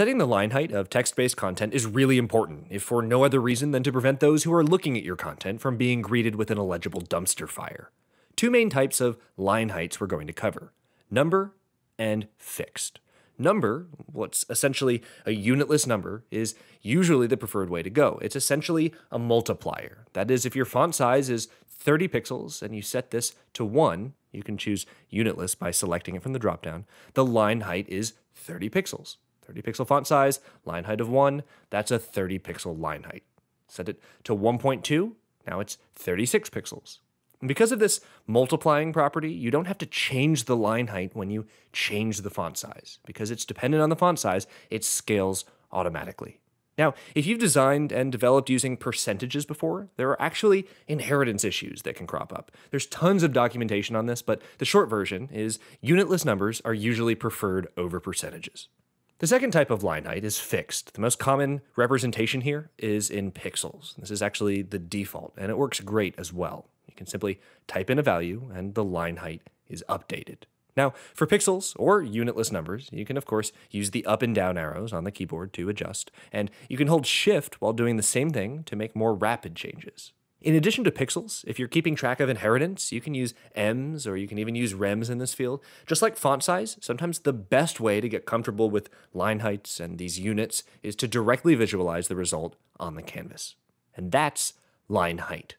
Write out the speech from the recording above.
Setting the line height of text based content is really important, if for no other reason than to prevent those who are looking at your content from being greeted with an illegible dumpster fire. Two main types of line heights we're going to cover number and fixed. Number, what's essentially a unitless number, is usually the preferred way to go. It's essentially a multiplier. That is, if your font size is 30 pixels and you set this to 1, you can choose unitless by selecting it from the dropdown, the line height is 30 pixels. 30 pixel font size, line height of 1, that's a 30 pixel line height. Set it to 1.2, now it's 36 pixels. And because of this multiplying property, you don't have to change the line height when you change the font size. Because it's dependent on the font size, it scales automatically. Now, if you've designed and developed using percentages before, there are actually inheritance issues that can crop up. There's tons of documentation on this, but the short version is unitless numbers are usually preferred over percentages. The second type of line height is fixed. The most common representation here is in pixels. This is actually the default, and it works great as well. You can simply type in a value, and the line height is updated. Now, for pixels or unitless numbers, you can of course use the up and down arrows on the keyboard to adjust, and you can hold shift while doing the same thing to make more rapid changes. In addition to pixels, if you're keeping track of inheritance, you can use ems or you can even use rems in this field. Just like font size, sometimes the best way to get comfortable with line heights and these units is to directly visualize the result on the canvas. And that's line height.